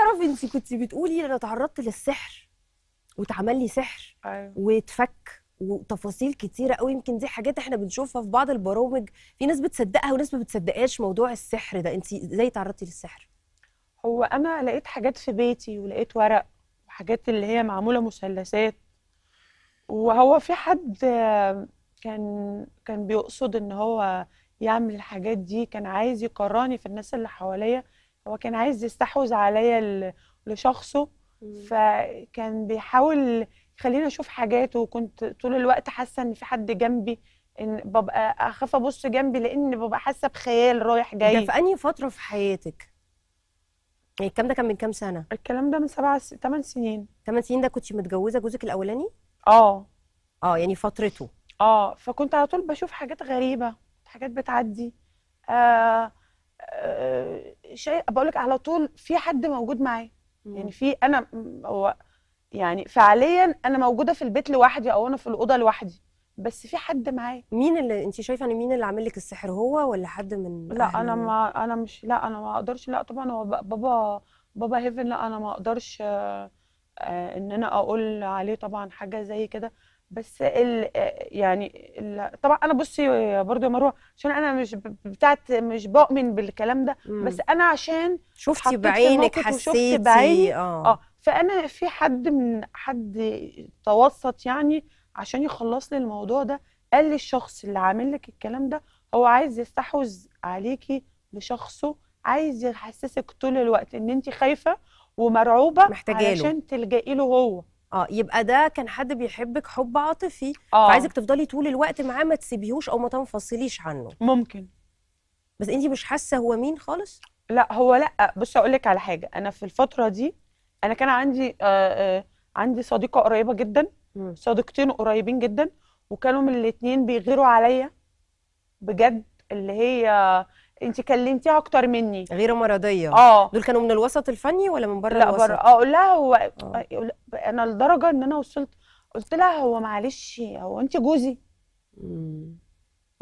عايزه اعرف انت كنت بتقولي انا تعرضت للسحر واتعمل لي سحر أيوة. واتفك وتفاصيل كتيره قوي يمكن دي حاجات احنا بنشوفها في بعض البرامج في ناس بتصدقها وناس ما بتصدقهاش موضوع السحر ده انت ازاي تعرضتي للسحر هو انا لقيت حاجات في بيتي ولقيت ورق وحاجات اللي هي معموله مثلثات وهو في حد كان كان بيقصد ان هو يعمل الحاجات دي كان عايز يقراني في الناس اللي حواليا هو كان عايز يستحوذ عليا لشخصه فكان بيحاول يخليني اشوف حاجاته وكنت طول الوقت حاسه ان في حد جنبي ان ببقى اخاف ابص جنبي لان ببقى حاسه بخيال رايح جاي ده في انهي فتره في حياتك؟ يعني الكلام ده كان من كام سنه؟ الكلام ده من سبع س... ثمان سنين ثمان سنين ده كنت متجوزه جوزك الاولاني؟ اه اه يعني فترته اه فكنت على طول بشوف حاجات غريبه حاجات بتعدي آه آه، شيء بقول لك على طول في حد موجود معايا يعني في انا هو يعني فعليا انا موجوده في البيت لوحدي او انا في الاوضه لوحدي بس في حد معايا مين اللي انت شايفه ان مين اللي عامل لك السحر هو ولا حد من لا انا ما انا مش لا انا ما اقدرش لا طبعا هو بابا بابا هيفن لا انا ما اقدرش آه، ان انا اقول عليه طبعا حاجه زي كده بس ال آه، يعني ال طبعا انا بصي برضو يا مروه عشان انا مش بتاعت مش بؤمن بالكلام ده مم. بس انا عشان شفتي بعينك حسيتي بعيني آه. اه, فانا في حد من حد توسط يعني عشان يخلص لي الموضوع ده قال لي الشخص اللي عامل لك الكلام ده هو عايز يستحوذ عليكي بشخصه عايز يحسسك طول الوقت ان انت خايفه ومرعوبه محتاجه عشان تلجئي له هو اه يبقى ده كان حد بيحبك حب عاطفي آه. عايزك تفضلي طول الوقت معاه ما تسيبيهوش او ما تنفصليش عنه ممكن بس انت مش حاسه هو مين خالص لا هو لا بص اقول لك على حاجه انا في الفتره دي انا كان عندي آآ آه، آه، عندي صديقه قريبه جدا صديقتين قريبين جدا وكانوا من الاثنين بيغيروا عليا بجد اللي هي انت كلمتيها اكتر مني غير مرضيه اه دول كانوا من الوسط الفني ولا من بره لا الوسط؟ بره اه اقول لها هو أوه. انا لدرجه ان انا وصلت قلت لها هو معلش هو انت جوزي امم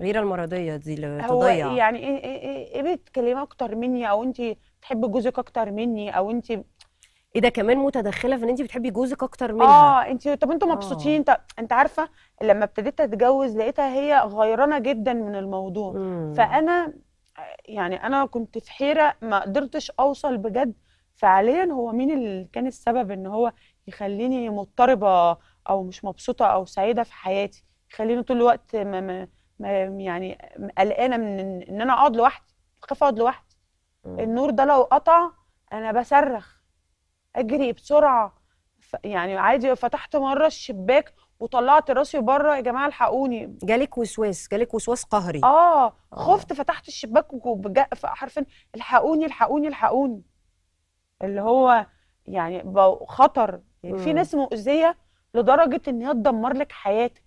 غير المرضيه دي اللي تضيع هو يعني ايه ايه ايه, إيه بتكلمي اكتر مني او انت بتحبي جوزك اكتر مني او انت ايه ده كمان متدخله في ان انت بتحبي جوزك اكتر منها اه انت طب انتوا مبسوطين انت آه. انت عارفه لما ابتديت اتجوز لقيتها هي غيرانه جدا من الموضوع مم. فانا يعني انا كنت في حيره ما قدرتش اوصل بجد فعليا هو مين اللي كان السبب ان هو يخليني مضطربه او مش مبسوطه او سعيده في حياتي يخليني طول الوقت ما ما يعني قلقانه من ان انا اقعد لوحدي اخاف اقعد لوحدي النور ده لو قطع انا بصرخ اجري بسرعه يعني عادي فتحت مره الشباك وطلعت راسي بره يا جماعه الحقوني جالك وسواس جالك وسواس قهري اه, آه. خفت آه. فتحت الشباك حرفيا الحقوني الحقوني الحقوني اللي هو يعني خطر يعني في ناس مؤذيه لدرجه ان هي تدمر لك حياتك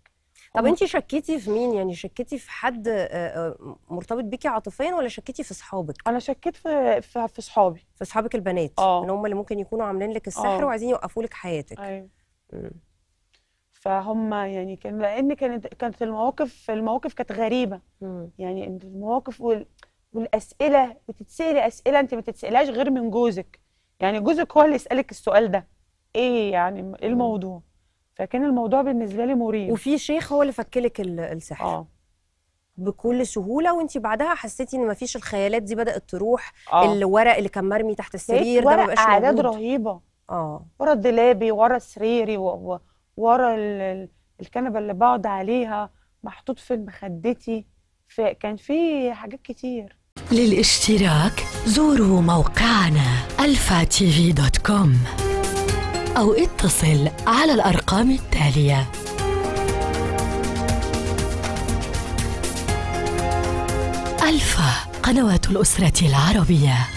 طب انت شكيتي في مين يعني شكيتي في حد آه، آه، مرتبط بيكي عاطفيا ولا شكيتي في اصحابك انا شكيت في في اصحابي في اصحابك البنات آه. ان هم اللي ممكن يكونوا عاملين لك السحر أوه. وعايزين يوقفوا لك حياتك ايوه فهم يعني كان لان كانت كانت المواقف المواقف كانت غريبه مم. يعني المواقف وال... والاسئله بتتسالي اسئله انت ما تتسالهاش غير من جوزك يعني جوزك هو اللي يسالك السؤال ده ايه يعني ايه الموضوع فكان الموضوع بالنسبه لي مريب وفي شيخ هو اللي فكلك السحر اه بكل سهوله وانت بعدها حسيتي ان مفيش الخيالات دي بدات تروح آه. الورق اللي كان مرمي تحت السرير ده ما بقاش موجود اعداد رهيبه اه ورا دولابي ورا سريري و... و... ورا الكنبه اللي بقعد عليها محطوط في مخدتي فكان في حاجات كتير للاشتراك زوروا موقعنا الفا تي في دوت كوم او اتصل على الارقام التاليه الفا قنوات الاسره العربيه